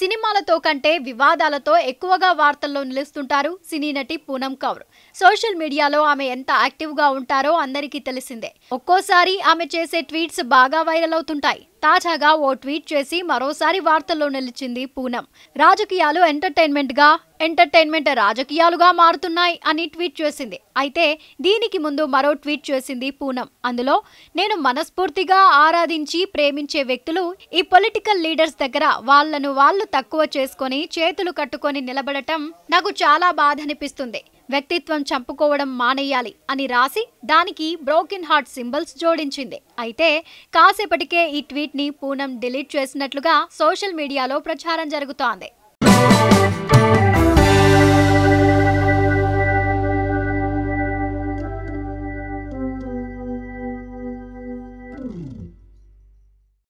సినిమాలతో కంటే వివాదాలతో ఎక్కువగా వార్తల్లో నిలుస్తుంటారు సినీ నటి పూనం కౌర్ సోషల్ మీడియాలో ఆమె ఎంత యాక్టివ్గా ఉంటారో అందరికీ తెలిసిందే ఒక్కోసారి ఆమె చేసే ట్వీట్స్ బాగా వైరల్ అవుతుంటాయి తాజాగా ఓ ట్వీట్ చేసి మరోసారి వార్తల్లో నిలిచింది పూనం రాజకీయాలు ఎంటర్టైన్మెంట్గా ఎంటర్టైన్మెంట్ రాజకీయాలుగా మారుతున్నాయి అని ట్వీట్ చేసింది అయితే దీనికి ముందు మరో ట్వీట్ చేసింది పూనం అందులో నేను మనస్ఫూర్తిగా ఆరాధించి ప్రేమించే వ్యక్తులు ఈ పొలిటికల్ లీడర్స్ దగ్గర వాళ్లను వాళ్ళు తక్కువ చేసుకొని చేతులు కట్టుకొని నిలబడటం నాకు చాలా బాధ అనిపిస్తుంది వ్యక్తిత్వం చంపుకోవడం మానేయాలి అని రాసి దానికి బ్రోకెన్ హార్ట్ సింబల్స్ జోడించింది అయితే కాసేపటికే ఈ ట్వీట్ ని పూనం డిలీట్ చేసినట్లుగా సోషల్ మీడియాలో ప్రచారం జరుగుతోంది